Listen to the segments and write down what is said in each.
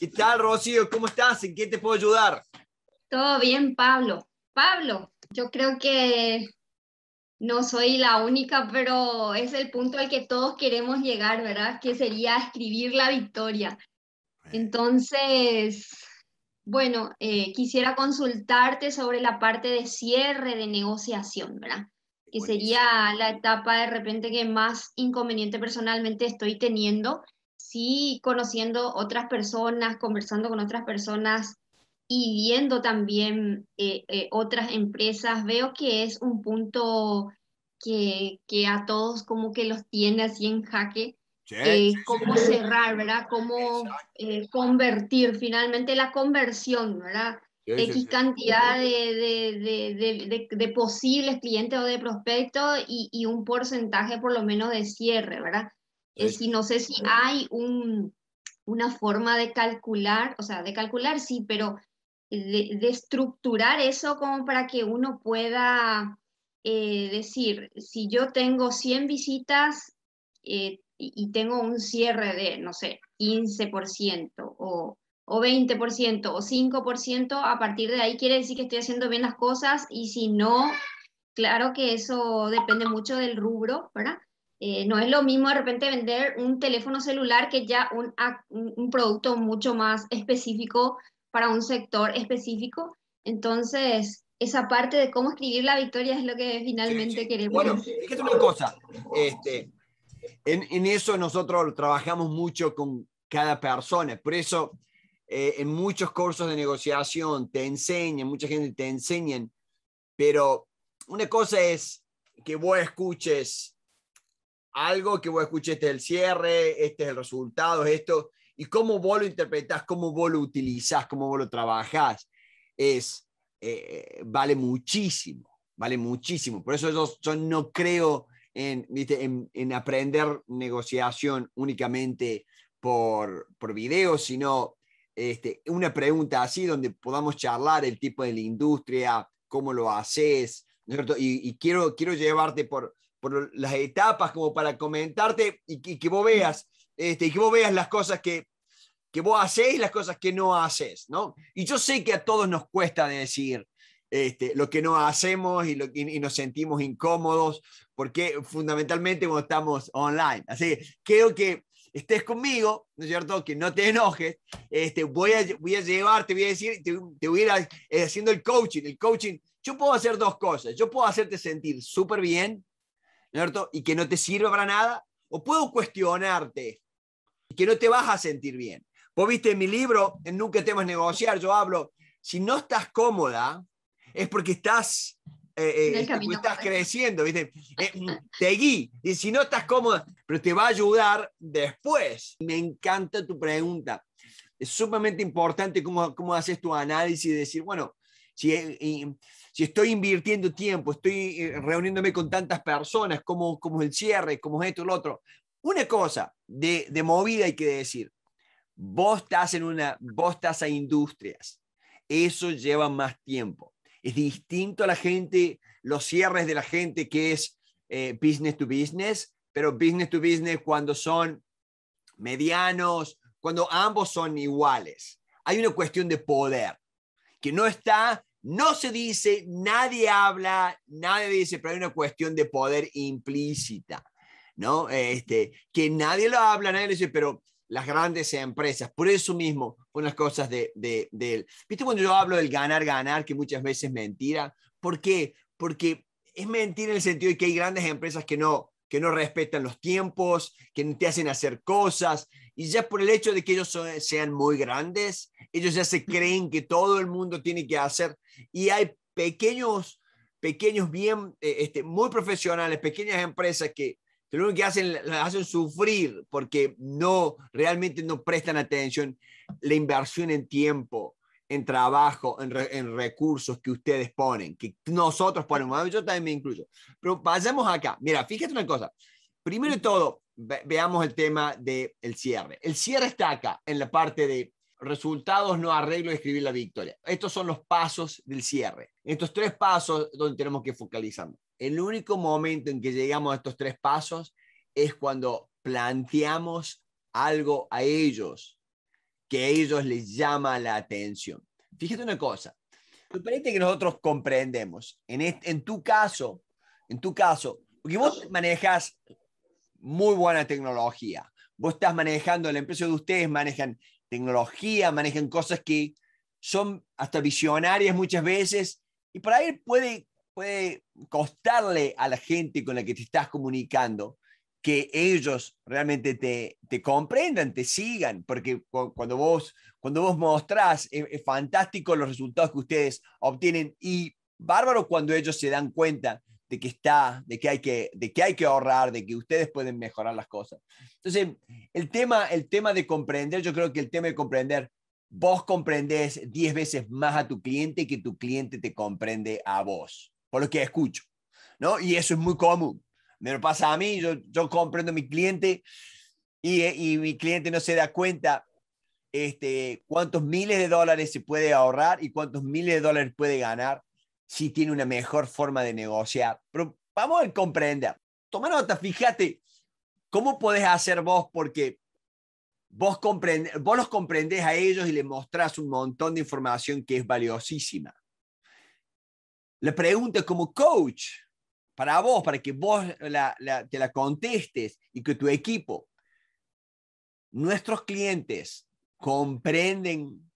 ¿Qué tal, Rocío? ¿Cómo estás? ¿En qué te puedo ayudar? Todo bien, Pablo. Pablo, yo creo que no soy la única, pero es el punto al que todos queremos llegar, ¿verdad? Que sería escribir la victoria. Entonces, bueno, eh, quisiera consultarte sobre la parte de cierre de negociación, ¿verdad? Que sería la etapa de repente que más inconveniente personalmente estoy teniendo sí conociendo otras personas, conversando con otras personas y viendo también eh, eh, otras empresas, veo que es un punto que, a todos como que los tiene así en jaque. Eh, cómo cerrar, ¿verdad? Cómo convertir, finalmente la conversión, ¿verdad? X cantidad de, posibles clientes o de prospectos y, y un porcentaje por lo menos de cierre, ¿verdad? si no sé si hay una forma de calcular, o sea, de calcular sí, pero de, estructurar eso como para que uno pueda eh, decir, si yo tengo 100 visitas eh, y tengo un cierre de, no sé, 15% o, o 20% o 5%, a partir de ahí quiere decir que estoy haciendo bien las cosas y si no, claro que eso depende mucho del rubro, ¿verdad? Eh, no es lo mismo de repente vender un teléfono celular que ya un, producto mucho más específico para un sector específico. Entonces, esa parte de cómo escribir la victoria es lo que finalmente queremos. Bueno, fíjate una cosa. Este, en, eso nosotros trabajamos mucho con cada persona. Por eso, eh, en muchos cursos de negociación te enseñan, mucha gente te enseñan, pero una cosa es que vos escuches algo que vos escuches, este es el cierre, este es el resultado, esto, y cómo vos lo interpretás, cómo vos lo utilizás, cómo vos lo trabajás, es, eh, vale muchísimo, vale muchísimo. Por eso yo, no creo en, aprender negociación únicamente por, por video, sino este, una pregunta así donde podamos charlar el tipo de la industria, cómo lo haces, cierto? Y, quiero, quiero llevarte por, por las etapas, como para comentarte y, que vos mm. veas, este, y que vos veas las cosas que, que vos hacés y las cosas que no haces, ¿no? Y yo sé que a todos nos cuesta decir este, lo que no hacemos y, lo, y, nos sentimos incómodos, porque fundamentalmente cuando estamos online. Así que creo que estés conmigo, ¿no es cierto? Que no te enojes, este, voy, a, voy a llevar, te voy a decir, te, te voy a ir eh, haciendo el coaching, el coaching. Yo puedo hacer dos cosas. Yo puedo hacerte sentir súper bien ¿no cierto? Y que no te sirva para nada, o puedo cuestionarte que no te vas a sentir bien. Vos viste en mi libro, en Nunca temas negociar, yo hablo, si no estás cómoda, es porque estás, eh, eh, este, estás creciendo, ¿viste? te eh, y si no estás cómoda, pero te va a ayudar después. Me encanta tu pregunta. Es sumamente importante cómo, cómo haces tu análisis y decir, bueno, si, si estoy invirtiendo tiempo, estoy eh, reuniéndome con tantas personas, como, como el cierre, como esto, lo otro. Una cosa de, movida hay que decir, vos estás en una, vos estás a industrias, eso lleva más tiempo. Es distinto a la gente, los cierres de la gente que es eh, business to business, pero business to business cuando son medianos, cuando ambos son iguales. Hay una cuestión de poder que no está no se dice, nadie habla, nadie dice, pero hay una cuestión de poder implícita, ¿no? Este, que nadie lo habla, nadie lo dice, pero las grandes empresas, por eso mismo, unas cosas de, de, ¿Viste cuando yo hablo del ganar, ganar, que muchas veces es mentira? ¿Por qué? Porque es mentira en el sentido de que hay grandes empresas que no, que no respetan los tiempos, que no te hacen hacer cosas, y ya por el hecho de que ellos sean muy grandes, ellos ya se creen que todo el mundo tiene que hacer, y hay pequeños, pequeños bien, e, este, muy profesionales, pequeñas empresas que lo único que hacen, las hacen sufrir porque no, realmente no prestan atención, la inversión en tiempo, en trabajo, en, recursos que ustedes ponen, que nosotros ponemos, yo también me incluyo. Pero vayamos acá. Mira, fíjate una cosa. Primero de todo, veamos el tema del el cierre. El cierre está acá, en la parte de resultados, no arreglo, escribir la victoria. Estos son los pasos del cierre. Estos tres pasos donde tenemos que focalizarnos. El único momento en que llegamos a estos tres pasos es cuando planteamos algo a ellos que a ellos les llama la atención. Fíjate una cosa, parece que nosotros comprendemos, en, tu caso, en tu caso, porque vos manejas muy buena tecnología, vos estás manejando, la empresa de ustedes manejan tecnología, manejan cosas que son hasta visionarias muchas veces, y por ahí puede, puede costarle a la gente con la que te estás comunicando que ellos realmente te, comprendan, te sigan, porque cuando vos, cuando vos mostrás, eh, es, fantástico los resultados que ustedes obtienen y bárbaro cuando ellos se dan cuenta de que está, de que hay que, de que, hay que ahorrar, de que ustedes pueden mejorar las cosas. Entonces, el tema, el tema de comprender, yo creo que el tema de comprender, vos comprendés 10 veces más a tu cliente que tu cliente te comprende a vos, por lo que escucho, ¿no? Y eso es muy común me lo pasa a mí, yo, yo comprendo a mi cliente y, mi cliente no se da cuenta este, cuántos miles de dólares se puede ahorrar y cuántos miles de dólares puede ganar si tiene una mejor forma de negociar. Pero vamos a comprender. Toma nota, fíjate cómo podés hacer vos porque vos, comprende, vos los comprendés a ellos y les mostrás un montón de información que es valiosísima. le pregunta como coach, para vos, para que vos te la contestes y que tu equipo, nuestros clientes comprenden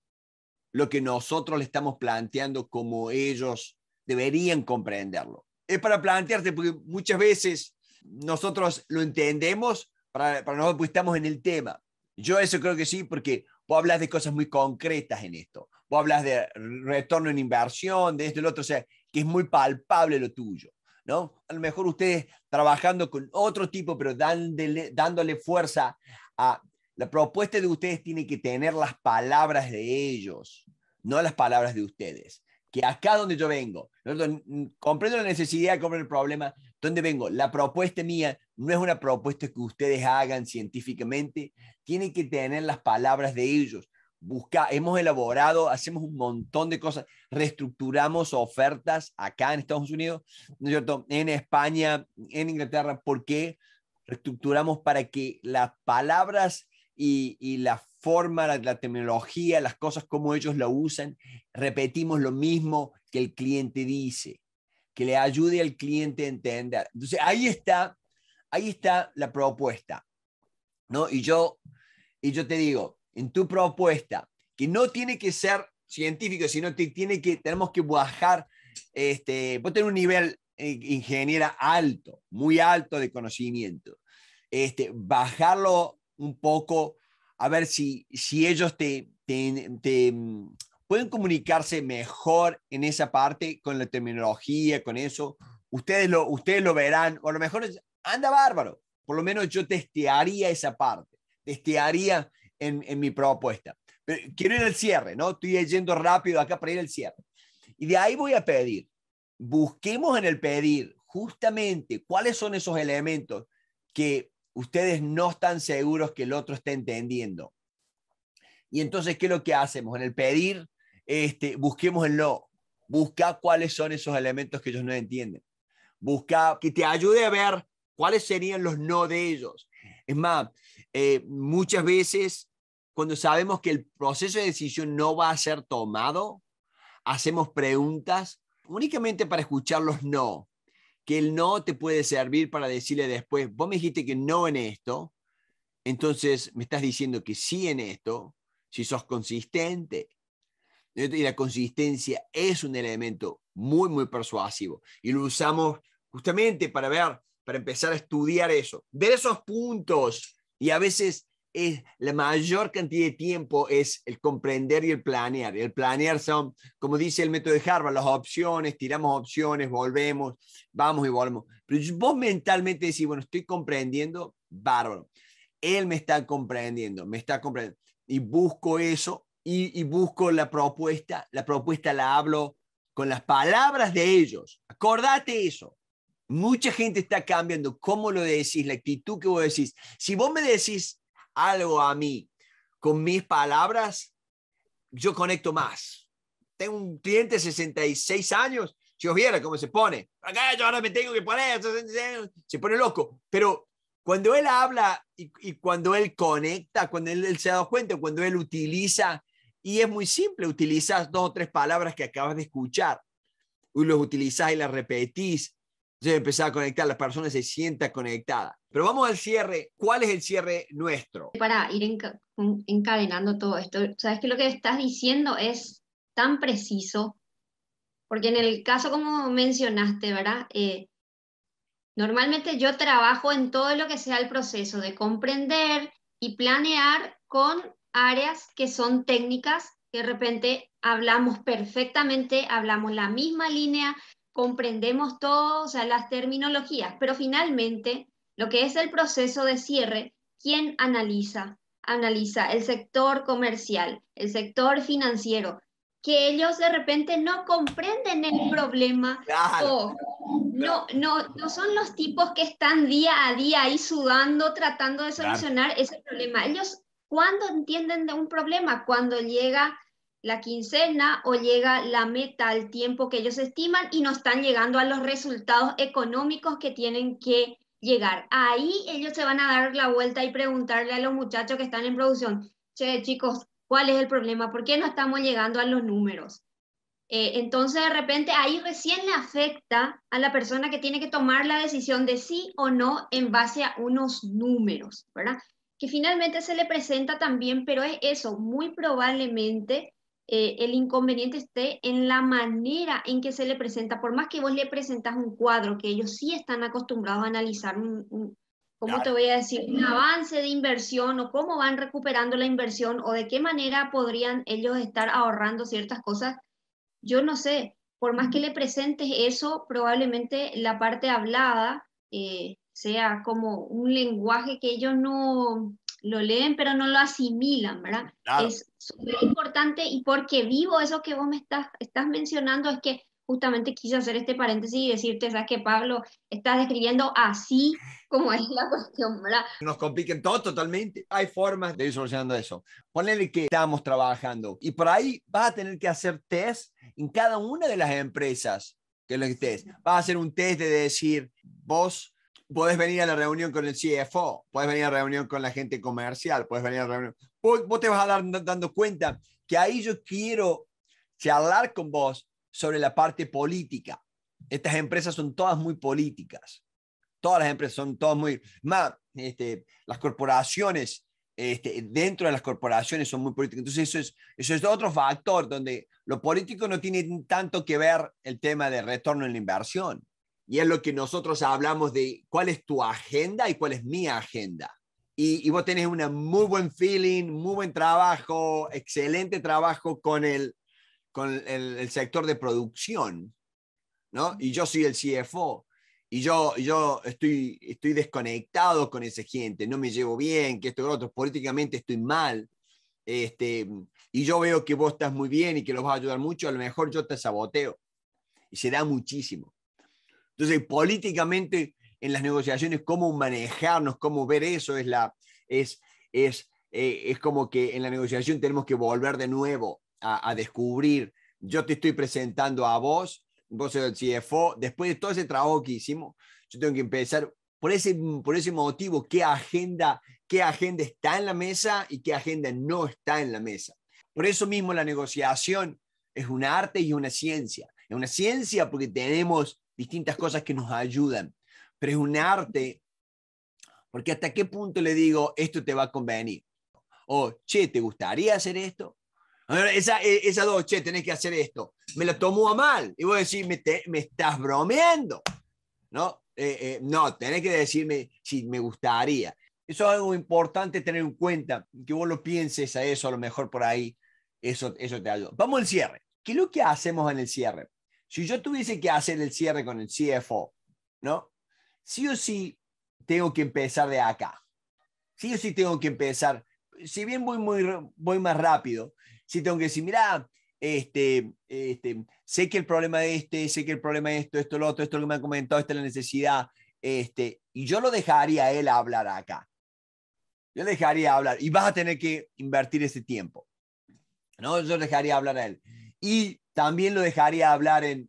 lo que nosotros le estamos planteando como ellos deberían comprenderlo. Es para plantearte, porque muchas veces nosotros lo entendemos, para, para nosotros estamos en el tema. Yo eso creo que sí, porque vos hablas de cosas muy concretas en esto. Vos hablas de retorno en inversión, de esto y lo otro, o sea, que es muy palpable lo tuyo. ¿no? A lo mejor ustedes trabajando con otro tipo, pero dándole, dándole fuerza a... La propuesta de ustedes tiene que tener las palabras de ellos, no las palabras de ustedes. Que acá donde yo vengo, comprendo la necesidad, de comprendo el problema, donde vengo, la propuesta mía no es una propuesta que ustedes hagan científicamente, tiene que tener las palabras de ellos busca, hemos elaborado, hacemos un montón de cosas, reestructuramos ofertas acá en Estados Unidos, En España, en Inglaterra, ¿por qué reestructuramos para que las palabras y, la forma, la, terminología, las cosas como ellos la usan, repetimos lo mismo que el cliente dice, que le ayude al cliente a entender. Entonces, ahí está, ahí está la propuesta, ¿no? Y yo, y yo te digo, en tu propuesta, que no tiene que ser científico, sino que tiene que, tenemos que bajar, este, vos tenés un nivel eh, ingeniera alto, muy alto de conocimiento, este, bajarlo un poco, a ver si, si ellos te, mm, pueden comunicarse mejor en esa parte con la terminología, con eso. Ustedes lo, ustedes lo verán, o a lo mejor anda bárbaro. Por lo menos yo testearía esa parte, testearía en, mi propuesta. Pero quiero ir al cierre, ¿no? Estoy yendo rápido acá para ir al cierre. Y de ahí voy a pedir, busquemos en el pedir justamente cuáles son esos elementos que ustedes no están seguros que el otro esté entendiendo. Y entonces, ¿qué es lo que hacemos? En el pedir, este, busquemos el no. Busca cuáles son esos elementos que ellos no entienden. Busca que te ayude a ver cuáles serían los no de ellos. Es más, eh, muchas veces cuando sabemos que el proceso de decisión no va a ser tomado, hacemos preguntas únicamente para escuchar los no, que el no te puede servir para decirle después, vos me dijiste que no en esto, entonces me estás diciendo que sí en esto, si sos consistente. Y la consistencia es un elemento muy, muy persuasivo. Y lo usamos justamente para ver, para empezar a estudiar eso, ver esos puntos. Y a veces es, la mayor cantidad de tiempo es el comprender y el planear. El planear son, como dice el método de Harvard, las opciones, tiramos opciones, volvemos, vamos y volvemos. Pero vos mentalmente decís, bueno, estoy comprendiendo, bárbaro. Él me está comprendiendo, me está comprendiendo. Y busco eso y, y busco la propuesta. La propuesta la hablo con las palabras de ellos. Acordate eso. Mucha gente está cambiando cómo lo decís, la actitud que vos decís. Si vos me decís, algo a mí con mis palabras, yo conecto más. Tengo un cliente de 66 años, si os viera cómo se pone, acá yo ahora me tengo que poner, se pone loco, pero cuando él habla y, cuando él conecta, cuando él, se da cuenta, cuando él utiliza, y es muy simple, utilizas dos o tres palabras que acabas de escuchar, y los utilizas y las repetís, empezar a conectar, las personas se sienta conectadas. Pero vamos al cierre. ¿Cuál es el cierre nuestro? Para ir encadenando todo esto, sabes que lo que estás diciendo es tan preciso, porque en el caso como mencionaste, ¿verdad? Eh, normalmente yo trabajo en todo lo que sea el proceso de comprender y planear con áreas que son técnicas, que de repente hablamos perfectamente, hablamos la misma línea, comprendemos todas las terminologías, pero finalmente lo que es el proceso de cierre, ¿quién analiza? Analiza el sector comercial, el sector financiero, que ellos de repente no comprenden el problema no, no, no son los tipos que están día a día ahí sudando, tratando de solucionar ese problema. Ellos, ¿cuándo entienden de un problema? Cuando llega la quincena o llega la meta al tiempo que ellos estiman y no están llegando a los resultados económicos que tienen que llegar. Ahí ellos se van a dar la vuelta y preguntarle a los muchachos que están en producción, che, chicos, ¿cuál es el problema? ¿Por qué no estamos llegando a los números? Eh, entonces, de repente, ahí recién le afecta a la persona que tiene que tomar la decisión de sí o no en base a unos números, ¿verdad? Que finalmente se le presenta también, pero es eso, muy probablemente eh, el inconveniente esté en la manera en que se le presenta, por más que vos le presentas un cuadro, que ellos sí están acostumbrados a analizar ¿cómo te voy a decir? Un avance de inversión o cómo van recuperando la inversión o de qué manera podrían ellos estar ahorrando ciertas cosas. Yo no sé, por más que le presentes eso, probablemente la parte hablada eh, sea como un lenguaje que ellos no, lo leen pero no lo asimilan, ¿verdad? Es súper importante y porque vivo eso que vos me estás, estás mencionando es que justamente quise hacer este paréntesis y decirte, sabes que Pablo, estás describiendo así como es la cuestión, ¿verdad? Nos compliquen todo totalmente. Hay formas de ir solucionando eso. Ponele que estamos trabajando y por ahí vas a tener que hacer test en cada una de las empresas que lo estés. Vas a hacer un test de decir, vos Puedes venir a la reunión con el CFO, puedes venir a la reunión con la gente comercial, puedes venir a la reunión. Vos, te vas a dar dando cuenta que ahí yo quiero charlar con vos sobre la parte política. Estas empresas son todas muy políticas. Todas las empresas son todas muy... Más, este, las corporaciones, este, dentro de las corporaciones son muy políticas. Entonces eso es, eso es otro factor donde lo político no tiene tanto que ver el tema de retorno en la inversión y es lo que nosotros hablamos de cuál es tu agenda y cuál es mi agenda. Y, vos tenés un muy buen feeling, muy buen trabajo, excelente trabajo con el, con el, sector de producción, ¿no? Y yo soy el CFO y yo, yo estoy, estoy desconectado con esa gente, no me llevo bien, que esto y lo otro, políticamente estoy mal, este, y yo veo que vos estás muy bien y que los vas a ayudar mucho, a lo mejor yo te saboteo. Y se da muchísimo. Entonces, políticamente, en las negociaciones, cómo manejarnos, cómo ver eso, es, la, es, es, eh, es como que en la negociación tenemos que volver de nuevo a, descubrir, yo te estoy presentando a vos, vos sos el CFO, después de todo ese trabajo que hicimos, yo tengo que empezar por ese, por ese motivo, qué agenda, qué agenda está en la mesa y qué agenda no está en la mesa. Por eso mismo la negociación es un arte y una ciencia. Es una ciencia porque tenemos distintas cosas que nos ayudan, pero es un arte, porque hasta qué punto le digo, esto te va a convenir, o, che, ¿te gustaría hacer esto? Esa, e, esa dos, che, tenés que hacer esto, me lo tomó a mal, y voy a decir, me, me estás bromeando, ¿no? Eh, eh, no, tenés que decirme si me gustaría. Eso es algo importante tener en cuenta, que vos lo pienses a eso, a lo mejor por ahí, eso, eso te ayuda. Vamos al cierre. ¿Qué es lo que hacemos en el cierre? Si yo tuviese que hacer el cierre con el CFO, ¿no? Sí o sí tengo que empezar de acá. Sí o sí tengo que empezar. Si bien voy, muy, voy más rápido, sí tengo que decir, mira, este, este, sé que el problema es este, sé que el problema es esto, esto, lo otro, esto lo que me han comentado, esta es la necesidad. Este, y yo lo dejaría él hablar acá. Yo dejaría hablar. Y vas a tener que invertir ese tiempo. ¿no? Yo dejaría hablar a él. Y también lo dejaría hablar en,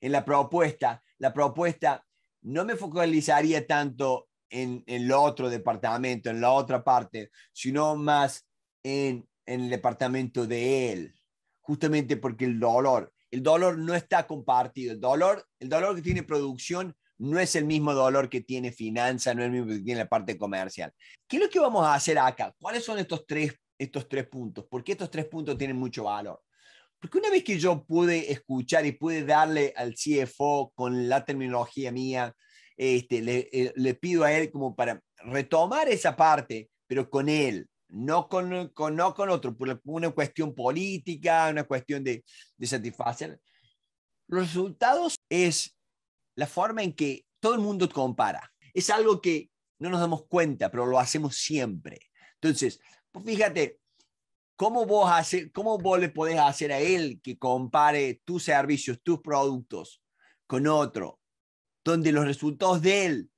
la propuesta. La propuesta no me focalizaría tanto en, el otro departamento, en la otra parte, sino más en, el departamento de él, justamente porque el dolor, el dolor no está compartido, el dolor, el dolor que tiene producción no es el mismo dolor que tiene finanza, no es el mismo que tiene la parte comercial. ¿Qué es lo que vamos a hacer acá? ¿Cuáles son estos tres, estos tres puntos? ¿Por qué estos tres puntos tienen mucho valor? Porque una vez que yo pude escuchar y pude darle al CFO con la terminología mía, este, eh, le, pido a él como para retomar esa parte, pero con él, no con, con otro, por una cuestión política, una cuestión de, satisfacer. Los resultados es la forma en que todo el mundo compara. Es algo que no nos damos cuenta, pero lo hacemos siempre. Entonces, pues fíjate, ¿Cómo vos, hace, ¿Cómo vos le podés hacer a él que compare tus servicios, tus productos con otro? Donde los resultados de él,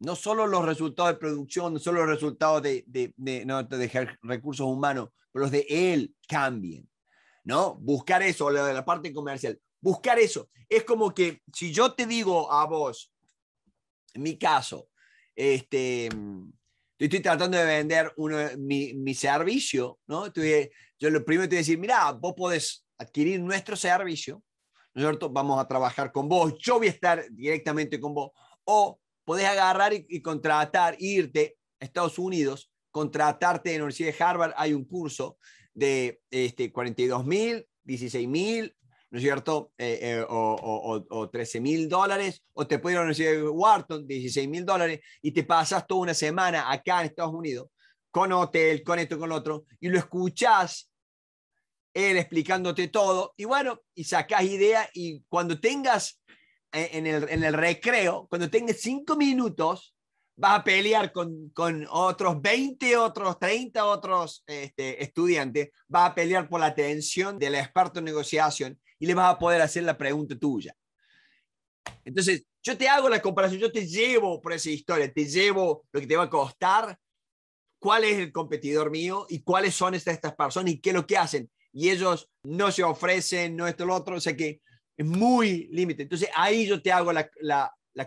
no solo los resultados de producción, no solo los resultados de, de, de, no, de recursos humanos, pero los de él cambien. ¿No? Buscar eso, lo de la parte comercial. Buscar eso. Es como que si yo te digo a vos, en mi caso, este, estoy tratando de vender mi, servicio, ¿no? yo lo primero te voy a decir, mira, vos podés adquirir nuestro servicio, ¿no es cierto? Vamos a trabajar con vos, yo voy a estar directamente con vos, o podés agarrar y, contratar, irte a Estados Unidos, contratarte en la Universidad de Harvard, hay un curso de este, 42 mil, 16 mil, ¿no es cierto? Eh, eh, o, o, 13 mil dólares, o te pudieron ir a de Wharton, 16 mil dólares, y te pasas toda una semana acá en Estados Unidos, con hotel, con esto, con otro, y lo escuchás él explicándote todo, y bueno, y sacás idea, y cuando tengas eh, en el, en el recreo, cuando tengas cinco minutos, vas a pelear con, con otros 20, otros 30, otros este, estudiantes, vas a pelear por la atención del experto en negociación y le vas a poder hacer la pregunta tuya. Entonces, yo te hago la comparación, yo te llevo por esa historia, te llevo lo que te va a costar, cuál es el competidor mío y cuáles son estas, estas personas y qué es lo que hacen. Y ellos no se ofrecen, no esto, lo otro, o sea que es muy límite. Entonces, ahí yo te hago la,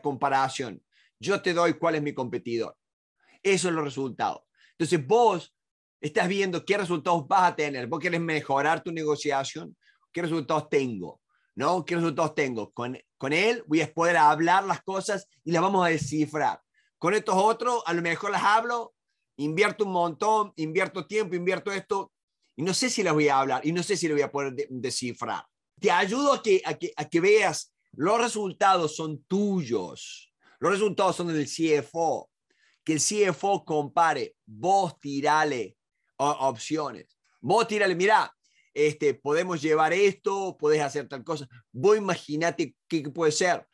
comparación. Yo te doy cuál es mi competidor. Eso es los resultados. Entonces, vos estás viendo qué resultados vas a tener. Vos querés mejorar tu negociación, ¿Qué resultados tengo? ¿No? ¿Qué resultados tengo? Con, con él voy a poder hablar las cosas y las vamos a descifrar. Con estos otros, a lo mejor las hablo, invierto un montón, invierto tiempo, invierto esto, y no sé si las voy a hablar y no sé si las voy a poder descifrar. Te ayudo a que, a que, a que veas, los resultados son tuyos, los resultados son del CFO, que el CFO compare, vos tirale opciones. Vos tirale, mira, este, podemos llevar esto, podés hacer tal cosa. Vos imaginate qué puede ser,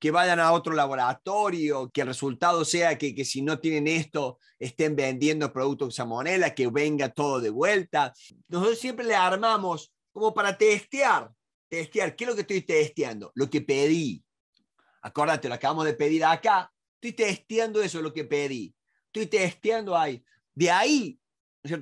que vayan a otro laboratorio, que el resultado sea que, si no tienen esto, estén vendiendo productos salmonela, que venga todo de vuelta. Nosotros siempre le armamos como para testear, testear, ¿qué es lo que estoy testeando? Lo que pedí. Acuérdate, lo acabamos de pedir acá, estoy testeando eso, lo que pedí. Estoy testeando ahí. De ahí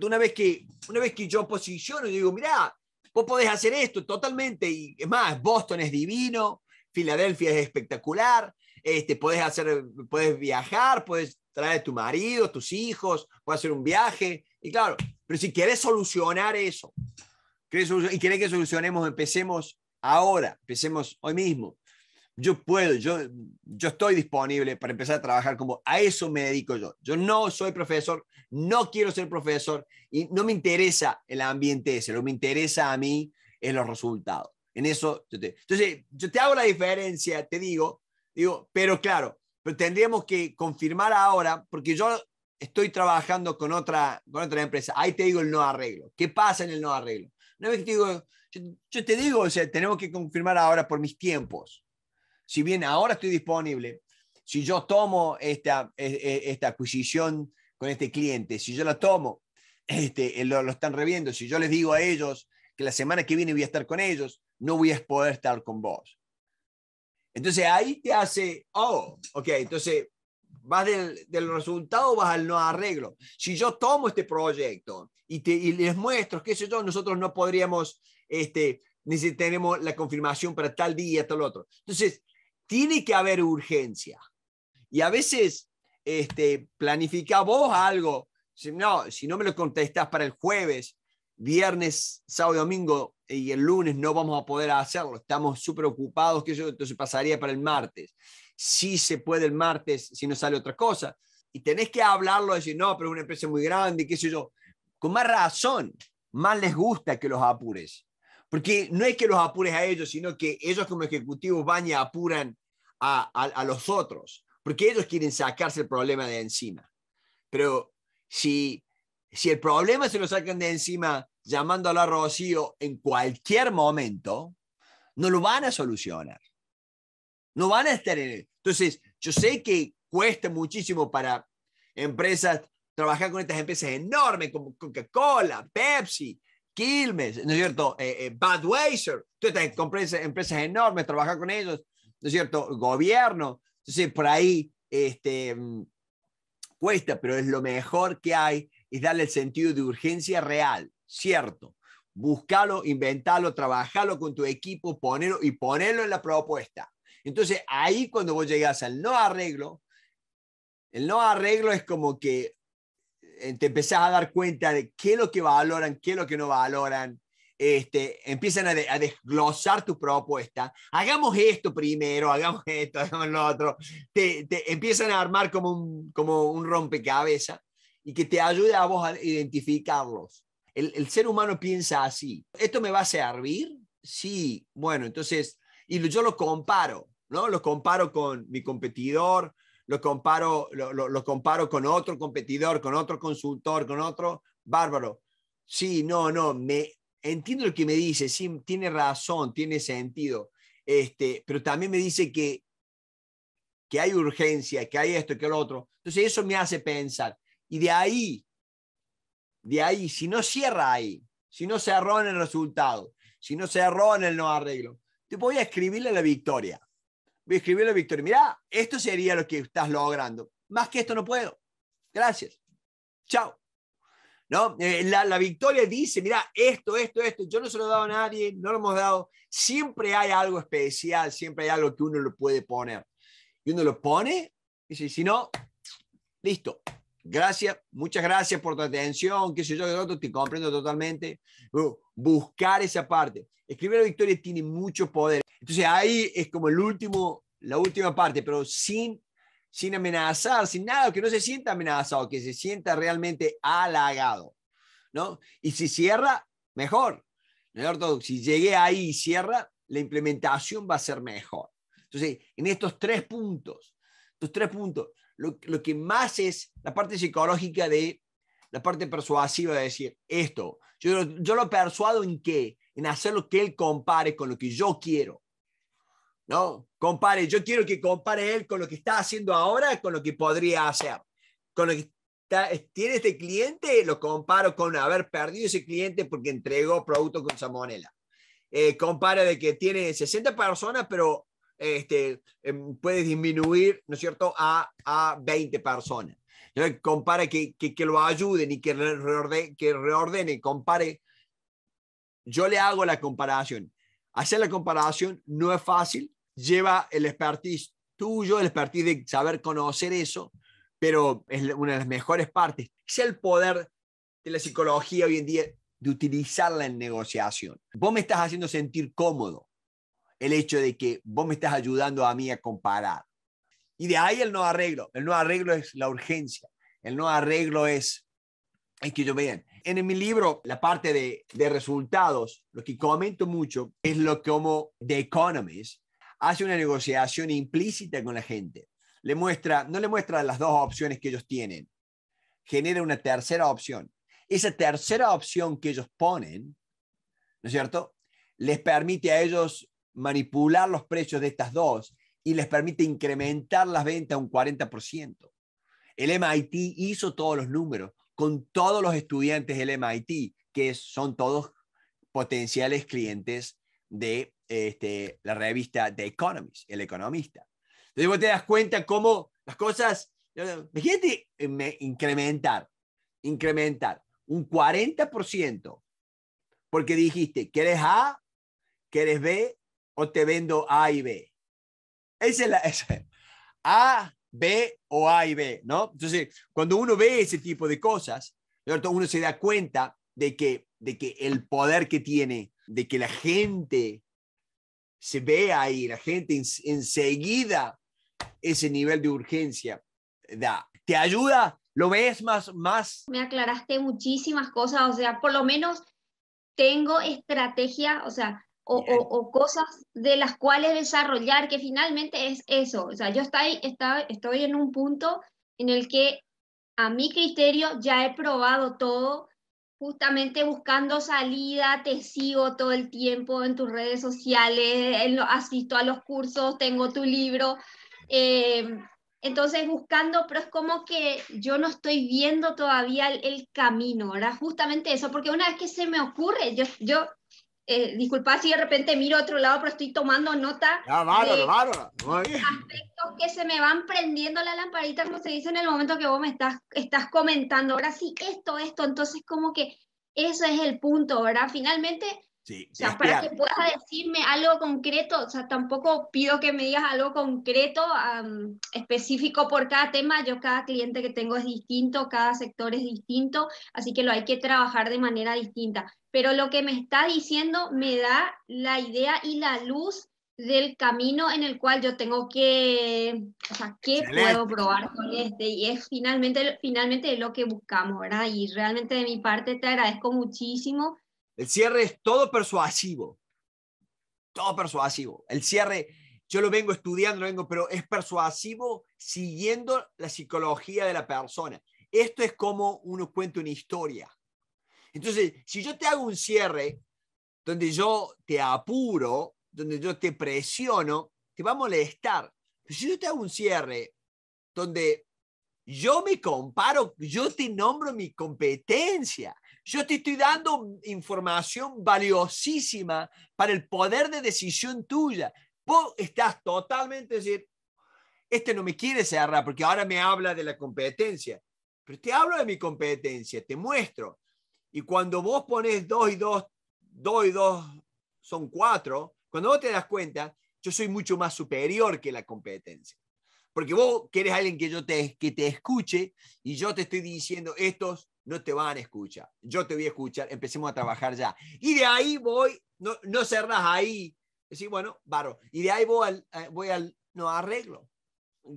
una vez que, una vez que yo posiciono, y digo, mirá, vos podés hacer esto totalmente, y es más, Boston es divino, Filadelfia es espectacular, este, podés, hacer, podés viajar, podés traer a tu marido, tus hijos, podés hacer un viaje, y claro, pero si querés solucionar eso, y querés que solucionemos, empecemos ahora, empecemos hoy mismo, yo puedo, yo, yo estoy disponible para empezar a trabajar como a eso me dedico yo. Yo no soy profesor, no quiero ser profesor y no me interesa el ambiente ese, lo que me interesa a mí es los resultados. En eso, entonces, yo te hago la diferencia, te digo, digo, pero claro, pero tendríamos que confirmar ahora, porque yo estoy trabajando con otra, con otra empresa, ahí te digo el no arreglo. ¿Qué pasa en el no arreglo? Una vez que digo, yo, te digo, o sea, tenemos que confirmar ahora por mis tiempos si bien ahora estoy disponible, si yo tomo esta, e, e, esta adquisición con este cliente, si yo la tomo, este, lo, están reviendo, si yo les digo a ellos que la semana que viene voy a estar con ellos, no voy a poder estar con vos. Entonces ahí te hace, oh, ok, entonces vas del, del, resultado, vas al no arreglo. Si yo tomo este proyecto y, te, les muestro, que sé yo, nosotros no podríamos, este, tenemos la confirmación para tal día, tal otro. Entonces, tiene que haber urgencia. Y a veces este, planifica vos algo. Si no, si no me lo contestás para el jueves, viernes, sábado domingo eh, y el lunes no vamos a poder hacerlo. Estamos súper ocupados, que eso entonces pasaría para el martes. Si se puede el martes, si no sale otra cosa. Y tenés que hablarlo, decir, no, pero es una empresa muy grande, qué sé yo. Con más razón, más les gusta que los apures. Porque no es que los apures a ellos, sino que ellos como ejecutivos van y apuran a, los otros, porque ellos quieren sacarse el problema de encima. Pero si, si el problema se lo sacan de encima llamando a Rocío en cualquier momento, no lo van a solucionar. No van a estar en él. Entonces, yo sé que cuesta muchísimo para empresas trabajar con estas empresas enormes como Coca-Cola, Pepsi, Quilmes, ¿no es cierto? Eh, tú estás empresas, enormes, trabajar con ellos, ¿no es cierto? Gobierno, entonces por ahí este, mm, cuesta, pero es lo mejor que hay, es darle el sentido de urgencia real, cierto. buscarlo, inventarlo, trabajarlo con tu equipo, ponerlo y ponerlo en la propuesta. Entonces ahí cuando vos llegas al no arreglo, el no arreglo es como que eh, te empezás a dar cuenta de qué es lo que valoran, qué es lo que no valoran. Este, empiezan a, desglosar tu propuesta. Hagamos esto primero, hagamos esto, hagamos lo otro. Te, empiezan a armar como un, como un rompecabezas y que te ayude a vos a identificarlos. El, ser humano piensa así. ¿Esto me va a servir? Sí, bueno, entonces, y yo lo comparo, ¿no? Lo comparo con mi competidor, lo comparo, lo, comparo con otro competidor, con otro consultor, con otro bárbaro. Sí, no, no, me entiendo lo que me dice, sí, tiene razón, tiene sentido, este, pero también me dice que, hay urgencia, que hay esto, que lo otro. Entonces eso me hace pensar. Y de ahí, de ahí, si no cierra ahí, si no cerró en el resultado, si no cerró en el no arreglo, te voy a escribirle la victoria escribirle la Victoria. mira, esto sería lo que estás logrando. Más que esto no puedo. Gracias. Chao. ¿No? Eh, la, victoria dice, mira, esto, esto, esto, yo no se lo he dado a nadie, no lo hemos dado. Siempre hay algo especial, siempre hay algo que uno lo puede poner. Y uno lo pone, y si, si no, listo. Gracias, muchas gracias por tu atención, qué sé yo, otro, te comprendo totalmente. Uh, buscar esa parte. Escribir la victoria tiene mucho poder. Entonces ahí es como el último, la última parte, pero sin, sin amenazar, sin nada, que no se sienta amenazado, que se sienta realmente halagado. ¿no? Y si cierra, mejor. todo. Si llegué ahí y cierra, la implementación va a ser mejor. Entonces, en estos tres puntos, estos tres puntos, lo, que más es la parte psicológica de la parte persuasiva de decir esto. Yo, yo lo persuado en qué, en hacer lo que él compare con lo que yo quiero. ¿no? Compare, yo quiero que compare él con lo que está haciendo ahora, con lo que podría hacer. Con lo que tiene este cliente, lo comparo con haber perdido ese cliente porque entregó producto con salmonela. Eh, compara de que tiene 60 personas, pero este, em, puede disminuir, ¿no es cierto?, a, a 20 personas. compara que, que, lo ayuden y que, reordene compare. Yo le hago la comparación. Hacer la comparación no es fácil, lleva el expertise tuyo, el expertise de saber conocer eso, pero es una de las mejores partes. Es el poder de la psicología hoy en día de utilizarla en negociación. Vos me estás haciendo sentir cómodo el hecho de que vos me estás ayudando a mí a comparar. Y de ahí el nuevo arreglo. El nuevo arreglo es la urgencia. El nuevo arreglo es, es que yo vean, en mi libro, la parte de, resultados, lo que comento mucho es lo como The Economist hace una negociación implícita con la gente. Le muestra, no le muestra las dos opciones que ellos tienen, genera una tercera opción. Esa tercera opción que ellos ponen, ¿no es cierto? Les permite a ellos manipular los precios de estas dos y les permite incrementar las ventas un 40%. El MIT hizo todos los números con todos los estudiantes del MIT, que son todos potenciales clientes de este, la revista The Economist, El Economista. Entonces te das cuenta cómo las cosas, imagínate eh, incrementar, incrementar un 40%, porque dijiste, ¿quieres A? ¿Quieres B? ¿O te vendo A y B? Esa es la... A B o A y B, ¿no? Entonces, cuando uno ve ese tipo de cosas, ¿cierto? uno se da cuenta de que, de que el poder que tiene, de que la gente se ve ahí, la gente enseguida ese nivel de urgencia da. ¿Te ayuda? ¿Lo ves más, más? Me aclaraste muchísimas cosas, o sea, por lo menos tengo estrategia, o sea, o, cosas de las cuales desarrollar, que finalmente es eso. O sea, yo estoy, estoy en un punto en el que a mi criterio ya he probado todo, justamente buscando salida, te sigo todo el tiempo en tus redes sociales, asisto a los cursos, tengo tu libro. Eh, entonces buscando, pero es como que yo no estoy viendo todavía el, camino, ¿verdad? Justamente eso, porque una vez que se me ocurre, yo eh, disculpa si de repente miro a otro lado, pero estoy tomando nota. Ya, bárbaro, de Aspectos que se me van prendiendo la lamparita, como se dice en el momento que vos me estás, estás comentando. Ahora sí, esto, esto. Entonces, como que eso es el punto, ¿verdad? Finalmente, para que puedas decirme algo concreto, o sea, tampoco pido que me digas algo concreto, específico por cada tema. Yo, cada cliente que tengo es distinto, cada sector es distinto, así que lo hay que trabajar de manera distinta pero lo que me está diciendo me da la idea y la luz del camino en el cual yo tengo que, o sea, qué puedo probar con este. Y es finalmente, finalmente lo que buscamos, ¿verdad? Y realmente de mi parte te agradezco muchísimo. El cierre es todo persuasivo, todo persuasivo. El cierre, yo lo vengo estudiando, lo vengo, pero es persuasivo siguiendo la psicología de la persona. Esto es como uno cuenta una historia. Entonces, si yo te hago un cierre donde yo te apuro, donde yo te presiono, te va a molestar. Pero si yo te hago un cierre donde yo me comparo, yo te nombro mi competencia, yo te estoy dando información valiosísima para el poder de decisión tuya. Vos estás totalmente decir, este no me quiere cerrar porque ahora me habla de la competencia, pero te hablo de mi competencia, te muestro. Y cuando vos pones dos y dos, dos y dos son cuatro, cuando vos te das cuenta, yo soy mucho más superior que la competencia. Porque vos querés a alguien que, yo te, que te escuche y yo te estoy diciendo, estos no te van a escuchar, yo te voy a escuchar, empecemos a trabajar ya. Y de ahí voy, no, no cerras ahí, decís, bueno, barro. Y de ahí voy al, voy al no arreglo.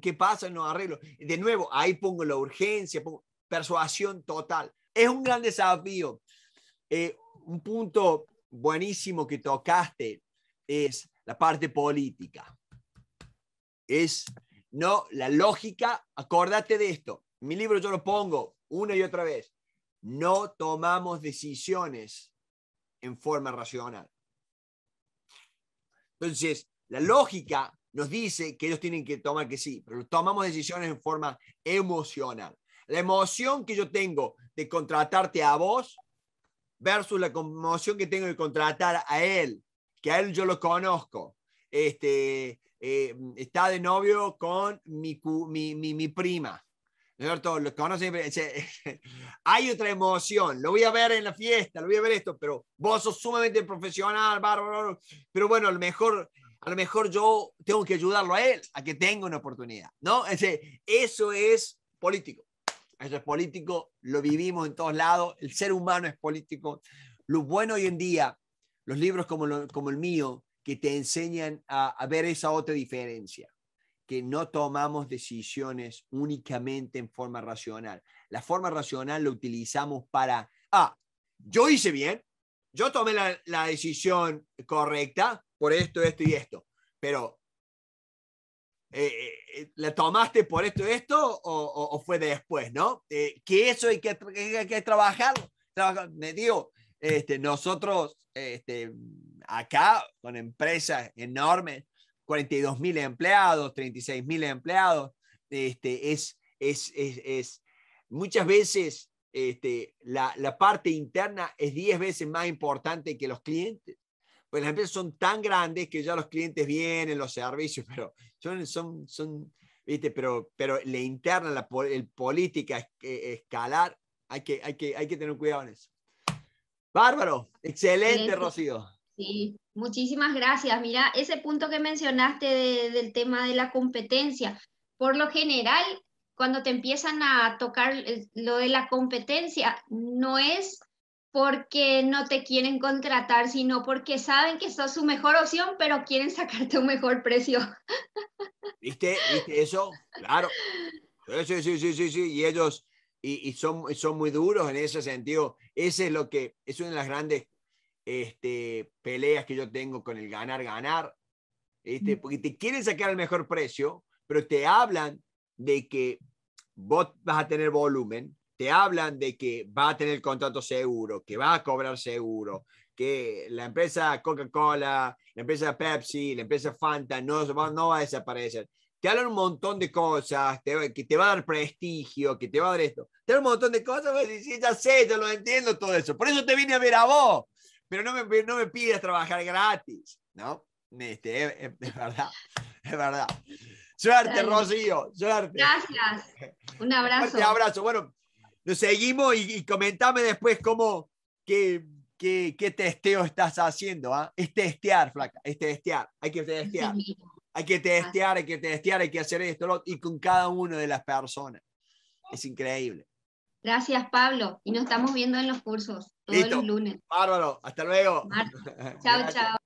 ¿Qué pasa? No arreglo. De nuevo, ahí pongo la urgencia, pongo persuasión total es un gran desafío. Eh, un punto buenísimo que tocaste es la parte política. Es, no, la lógica, acordate de esto. En mi libro yo lo pongo una y otra vez. No tomamos decisiones en forma racional. Entonces, la lógica nos dice que ellos tienen que tomar que sí, pero tomamos decisiones en forma emocional. La emoción que yo tengo de contratarte a vos versus la emoción que tengo de contratar a él, que a él yo lo conozco. Este, eh, está de novio con mi, mi, mi, prima. ¿No es Lo Hay otra emoción. Lo voy a ver en la fiesta, lo voy a ver esto, pero vos sos sumamente profesional, bárbaro. Pero bueno, a lo mejor, a lo mejor yo tengo que ayudarlo a él, a que tenga una oportunidad. ¿no? Eso es político eso es político, lo vivimos en todos lados, el ser humano es político. Lo bueno hoy en día, los libros como, el mío, que te enseñan a, ver esa otra diferencia, que no tomamos decisiones únicamente en forma racional. La forma racional lo utilizamos para, ah, yo hice bien, yo tomé la, la, decisión correcta por esto, esto y esto, pero eh, eh, eh, ¿la tomaste por esto esto o, fue después, no? que eso hay que, que trabajar, Me digo, este, nosotros este, acá con empresas enormes, 42 mil empleados, 36 mil empleados, este, es, es, muchas veces este, la, la, parte interna es 10 veces más importante que los clientes. Pues, las empresas son tan grandes que ya los clientes vienen, los servicios, pero son, son, son ¿viste? Pero, pero la interna, la el política, eh, escalar, hay que, hay, que, hay que tener cuidado en eso. Bárbaro, excelente, Rocío. Sí, muchísimas gracias. Mira, ese punto que mencionaste del tema de la competencia, por lo general, cuando te empiezan a tocar lo de la competencia, no es porque no te quieren contratar, sino porque saben que sos su mejor opción, pero quieren sacarte un mejor precio. ¿Viste? ¿Viste eso? Claro. Sí, sí, sí, sí, sí. Y ellos y, y son, son muy duros en ese sentido. Ese es lo que es una de las grandes este, peleas que yo tengo con el ganar, ganar. Este, porque te quieren sacar el mejor precio, pero te hablan de que vos vas a tener volumen, te hablan de que va a tener contrato seguro, que va a cobrar seguro, que la empresa Coca-Cola, la empresa Pepsi, la empresa Fanta no, va a desaparecer. Te hablan un montón de cosas, que te va a dar prestigio, que te va a dar esto. Te hablan un montón de cosas, y si ya sé, ya lo entiendo todo eso. Por eso te vine a ver a vos, pero no me, no me pidas trabajar gratis, ¿no? Este, es, verdad, es verdad. Suerte, Rocío, suerte. Gracias. Un abrazo. Un abrazo. Bueno, nos seguimos y, comentame después cómo, qué, testeo estás haciendo. ¿ah? Es testear, flaca, es testear, hay que testear. Hay que testear, hay que testear, hay que hacer esto, y con cada una de las personas. Es increíble. Gracias, Pablo. Y nos estamos viendo en los cursos todos los lunes. Bárbaro. Hasta luego. Chao, chao.